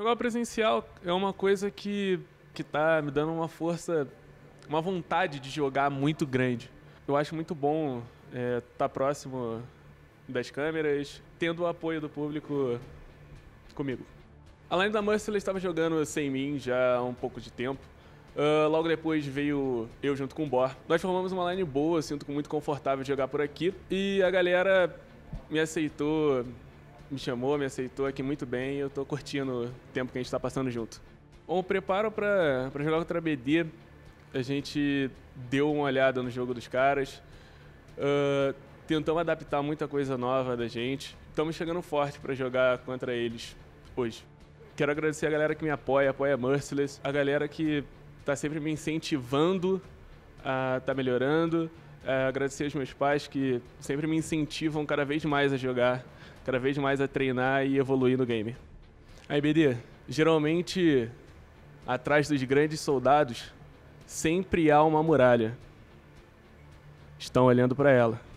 Jogar presencial é uma coisa que, que tá me dando uma força, uma vontade de jogar muito grande. Eu acho muito bom estar é, tá próximo das câmeras, tendo o apoio do público comigo. Além da Muscle, estava jogando sem mim já há um pouco de tempo. Uh, logo depois veio eu junto com o Bor. Nós formamos uma line boa, sinto muito confortável de jogar por aqui. E a galera me aceitou me chamou, me aceitou aqui muito bem e eu tô curtindo o tempo que a gente tá passando junto. Bom, o preparo para jogar contra a BD, a gente deu uma olhada no jogo dos caras, uh, tentamos adaptar muita coisa nova da gente. Estamos chegando forte para jogar contra eles hoje. Quero agradecer a galera que me apoia, apoia Merciless, a galera que tá sempre me incentivando a tá melhorando, é, agradecer aos meus pais que sempre me incentivam cada vez mais a jogar, cada vez mais a treinar e evoluir no game. Aí, BD, geralmente atrás dos grandes soldados sempre há uma muralha. Estão olhando para ela.